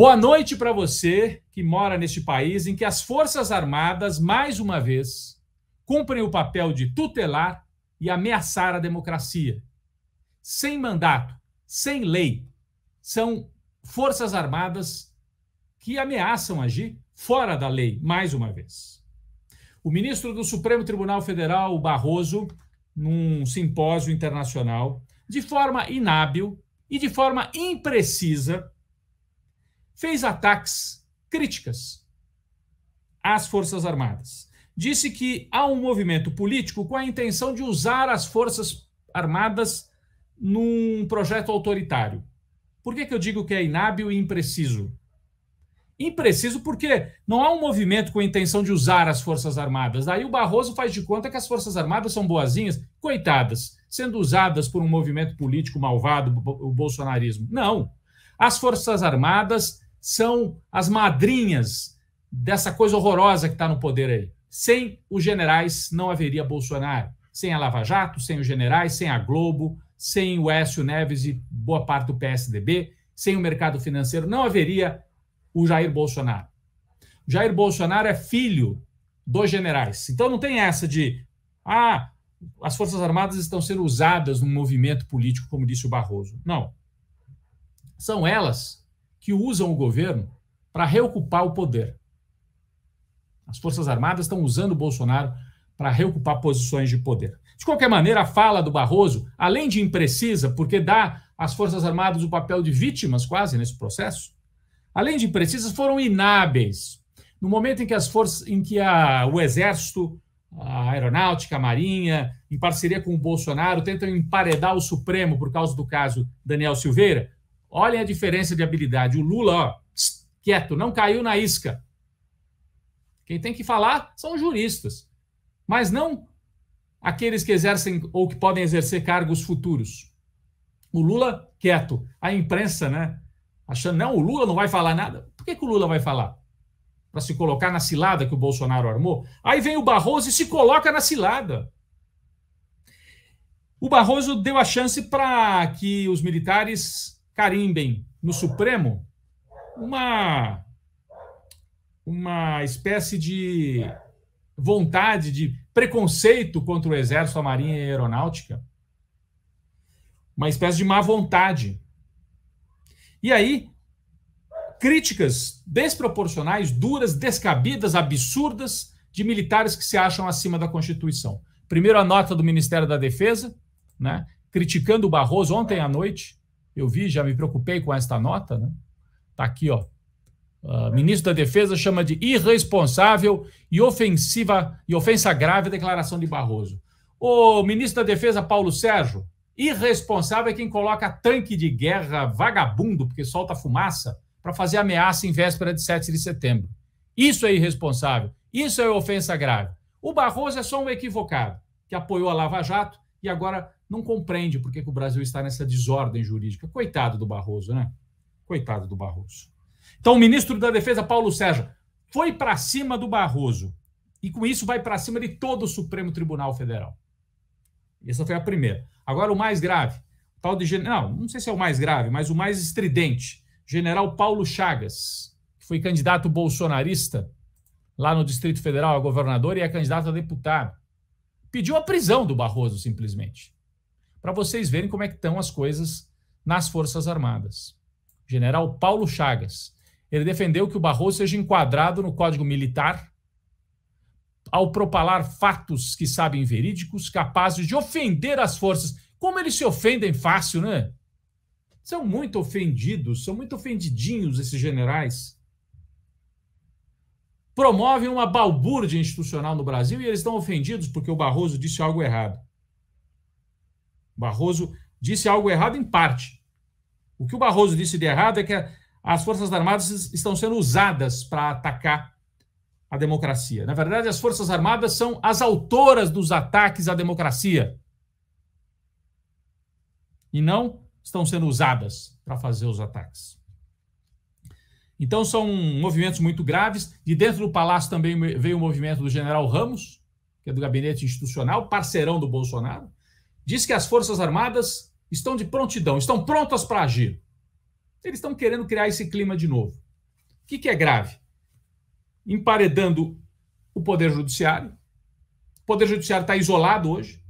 Boa noite para você que mora neste país em que as Forças Armadas, mais uma vez, cumprem o papel de tutelar e ameaçar a democracia. Sem mandato, sem lei, são Forças Armadas que ameaçam agir fora da lei, mais uma vez. O ministro do Supremo Tribunal Federal, Barroso, num simpósio internacional, de forma inábil e de forma imprecisa, fez ataques, críticas às Forças Armadas. Disse que há um movimento político com a intenção de usar as Forças Armadas num projeto autoritário. Por que, que eu digo que é inábil e impreciso? Impreciso porque não há um movimento com a intenção de usar as Forças Armadas. Daí o Barroso faz de conta que as Forças Armadas são boazinhas, coitadas, sendo usadas por um movimento político malvado, o bolsonarismo. Não. As Forças Armadas são as madrinhas dessa coisa horrorosa que está no poder aí. Sem os generais não haveria Bolsonaro. Sem a Lava Jato, sem os generais, sem a Globo, sem o Écio Neves e boa parte do PSDB, sem o mercado financeiro, não haveria o Jair Bolsonaro. O Jair Bolsonaro é filho dos generais. Então não tem essa de, ah, as Forças Armadas estão sendo usadas num movimento político, como disse o Barroso. Não. São elas que usam o governo para reocupar o poder. As Forças Armadas estão usando o Bolsonaro para reocupar posições de poder. De qualquer maneira, a fala do Barroso, além de imprecisa, porque dá às Forças Armadas o papel de vítimas quase nesse processo, além de imprecisas, foram inábeis. No momento em que as forças, em que a, o Exército, a Aeronáutica, a Marinha, em parceria com o Bolsonaro, tentam emparedar o Supremo por causa do caso Daniel Silveira, Olhem a diferença de habilidade. O Lula, ó, quieto, não caiu na isca. Quem tem que falar são os juristas, mas não aqueles que exercem ou que podem exercer cargos futuros. O Lula, quieto. A imprensa, né? Achando, não, o Lula não vai falar nada. Por que, que o Lula vai falar? Para se colocar na cilada que o Bolsonaro armou? Aí vem o Barroso e se coloca na cilada. O Barroso deu a chance para que os militares carimbem no Supremo uma, uma espécie de vontade de preconceito contra o Exército, a Marinha e a Aeronáutica, uma espécie de má vontade. E aí, críticas desproporcionais, duras, descabidas, absurdas de militares que se acham acima da Constituição. Primeiro, a nota do Ministério da Defesa, né, criticando o Barroso ontem à noite, eu vi, já me preocupei com esta nota, né? Tá aqui, ó. Uh, ministro da Defesa chama de irresponsável e ofensiva e ofensa grave a declaração de Barroso. O ministro da Defesa Paulo Sérgio, irresponsável é quem coloca tanque de guerra vagabundo porque solta fumaça para fazer ameaça em véspera de 7 de setembro. Isso é irresponsável. Isso é ofensa grave. O Barroso é só um equivocado que apoiou a Lava Jato e agora não compreende por que, que o Brasil está nessa desordem jurídica. Coitado do Barroso, né? Coitado do Barroso. Então, o ministro da Defesa, Paulo Sérgio, foi para cima do Barroso. E com isso vai para cima de todo o Supremo Tribunal Federal. Essa foi a primeira. Agora, o mais grave. O tal de. Não, não sei se é o mais grave, mas o mais estridente. General Paulo Chagas, que foi candidato bolsonarista lá no Distrito Federal a governador e é candidato a deputado pediu a prisão do Barroso, simplesmente. Para vocês verem como é que estão as coisas nas Forças Armadas. General Paulo Chagas. Ele defendeu que o Barroso seja enquadrado no Código Militar ao propalar fatos que sabem verídicos, capazes de ofender as forças. Como eles se ofendem fácil, né? São muito ofendidos, são muito ofendidinhos esses generais promovem uma balbúrdia institucional no Brasil e eles estão ofendidos porque o Barroso disse algo errado. O Barroso disse algo errado em parte. O que o Barroso disse de errado é que as Forças Armadas estão sendo usadas para atacar a democracia. Na verdade, as Forças Armadas são as autoras dos ataques à democracia. E não estão sendo usadas para fazer os ataques. Então são movimentos muito graves. De dentro do Palácio também veio o movimento do general Ramos, que é do gabinete institucional, parceirão do Bolsonaro. Diz que as Forças Armadas estão de prontidão, estão prontas para agir. Eles estão querendo criar esse clima de novo. O que, que é grave? Emparedando o Poder Judiciário. O Poder Judiciário está isolado hoje,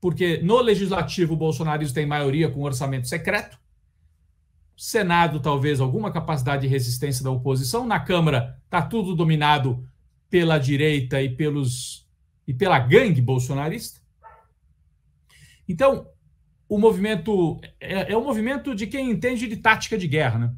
porque no Legislativo o bolsonarismo tem maioria com orçamento secreto. Senado, talvez alguma capacidade de resistência da oposição. Na Câmara, está tudo dominado pela direita e pelos e pela gangue bolsonarista. Então, o movimento é, é um movimento de quem entende de tática de guerra, né?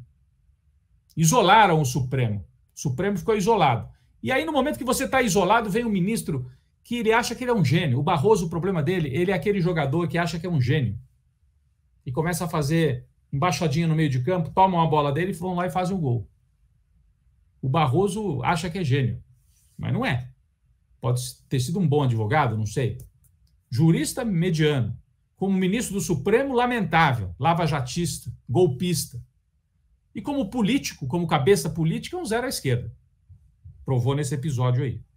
Isolaram o Supremo. O Supremo ficou isolado. E aí, no momento que você está isolado, vem um ministro que ele acha que ele é um gênio. O Barroso, o problema dele, ele é aquele jogador que acha que é um gênio. E começa a fazer embaixadinha no meio de campo, tomam a bola dele e vão lá e fazem um gol. O Barroso acha que é gênio, mas não é. Pode ter sido um bom advogado, não sei. Jurista mediano. Como ministro do Supremo, lamentável. Lava-jatista, golpista. E como político, como cabeça política, um zero à esquerda. Provou nesse episódio aí.